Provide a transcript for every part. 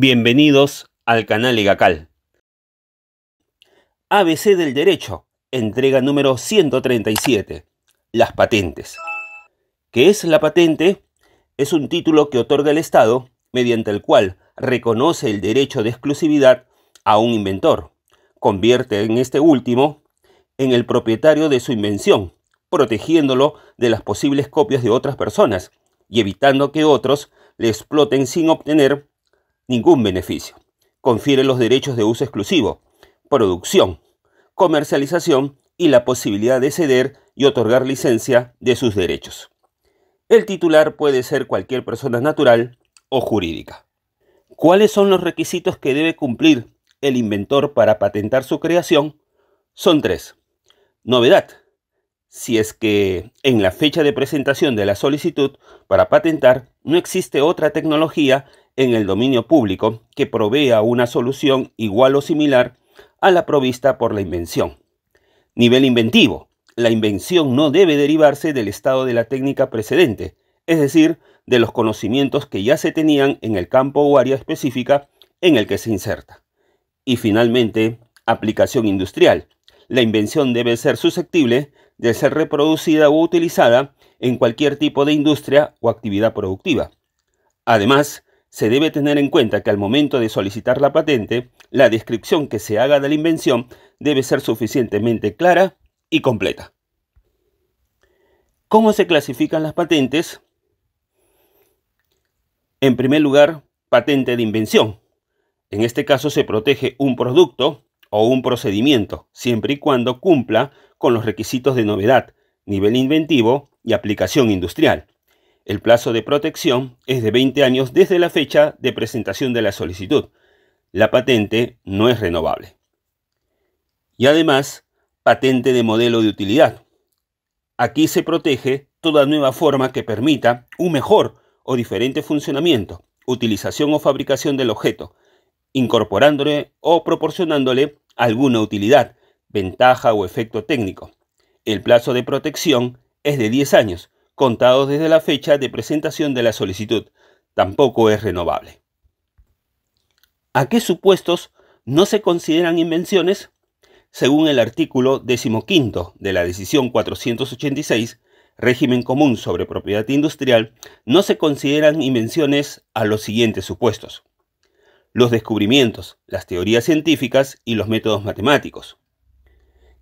Bienvenidos al canal Legacal. ABC del Derecho, entrega número 137. Las patentes. ¿Qué es la patente? Es un título que otorga el Estado mediante el cual reconoce el derecho de exclusividad a un inventor. Convierte en este último en el propietario de su invención, protegiéndolo de las posibles copias de otras personas y evitando que otros le exploten sin obtener ningún beneficio. Confiere los derechos de uso exclusivo, producción, comercialización y la posibilidad de ceder y otorgar licencia de sus derechos. El titular puede ser cualquier persona natural o jurídica. ¿Cuáles son los requisitos que debe cumplir el inventor para patentar su creación? Son tres. Novedad. Si es que en la fecha de presentación de la solicitud para patentar no existe otra tecnología en el dominio público que provea una solución igual o similar a la provista por la invención. Nivel inventivo. La invención no debe derivarse del estado de la técnica precedente, es decir, de los conocimientos que ya se tenían en el campo o área específica en el que se inserta. Y finalmente, aplicación industrial. La invención debe ser susceptible de ser reproducida o utilizada en cualquier tipo de industria o actividad productiva. Además, se debe tener en cuenta que al momento de solicitar la patente, la descripción que se haga de la invención debe ser suficientemente clara y completa. ¿Cómo se clasifican las patentes? En primer lugar, patente de invención. En este caso se protege un producto o un procedimiento, siempre y cuando cumpla con los requisitos de novedad, nivel inventivo y aplicación industrial. El plazo de protección es de 20 años desde la fecha de presentación de la solicitud. La patente no es renovable. Y además, patente de modelo de utilidad. Aquí se protege toda nueva forma que permita un mejor o diferente funcionamiento, utilización o fabricación del objeto, incorporándole o proporcionándole alguna utilidad, ventaja o efecto técnico. El plazo de protección es de 10 años contados desde la fecha de presentación de la solicitud. Tampoco es renovable. ¿A qué supuestos no se consideran invenciones? Según el artículo 15 de la Decisión 486, Régimen Común sobre Propiedad Industrial, no se consideran invenciones a los siguientes supuestos. Los descubrimientos, las teorías científicas y los métodos matemáticos.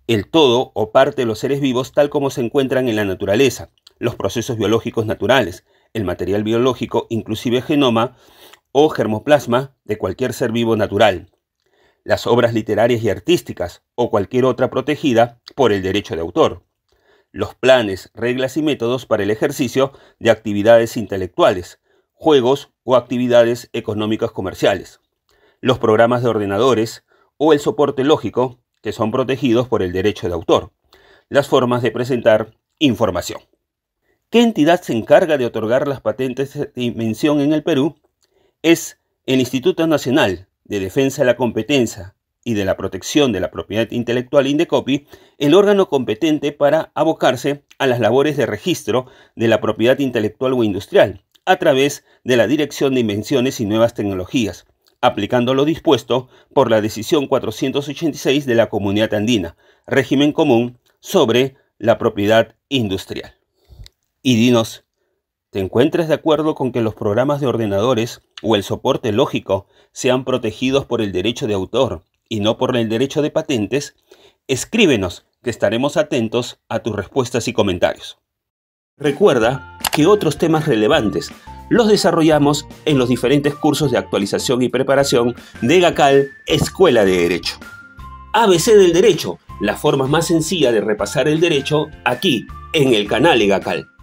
El todo o parte de los seres vivos tal como se encuentran en la naturaleza, los procesos biológicos naturales, el material biológico, inclusive genoma o germoplasma de cualquier ser vivo natural, las obras literarias y artísticas o cualquier otra protegida por el derecho de autor, los planes, reglas y métodos para el ejercicio de actividades intelectuales, juegos o actividades económicas comerciales, los programas de ordenadores o el soporte lógico que son protegidos por el derecho de autor, las formas de presentar información qué entidad se encarga de otorgar las patentes de invención en el Perú es el Instituto Nacional de Defensa de la Competencia y de la Protección de la Propiedad Intelectual Indecopi, el órgano competente para abocarse a las labores de registro de la propiedad intelectual o industrial a través de la Dirección de Invenciones y Nuevas Tecnologías, aplicando lo dispuesto por la decisión 486 de la Comunidad Andina, régimen común sobre la propiedad industrial y dinos, ¿te encuentras de acuerdo con que los programas de ordenadores o el soporte lógico sean protegidos por el derecho de autor y no por el derecho de patentes? Escríbenos, que estaremos atentos a tus respuestas y comentarios. Recuerda que otros temas relevantes los desarrollamos en los diferentes cursos de actualización y preparación de GACAL Escuela de Derecho. ABC del Derecho, la forma más sencilla de repasar el derecho aquí en el canal EGACAL.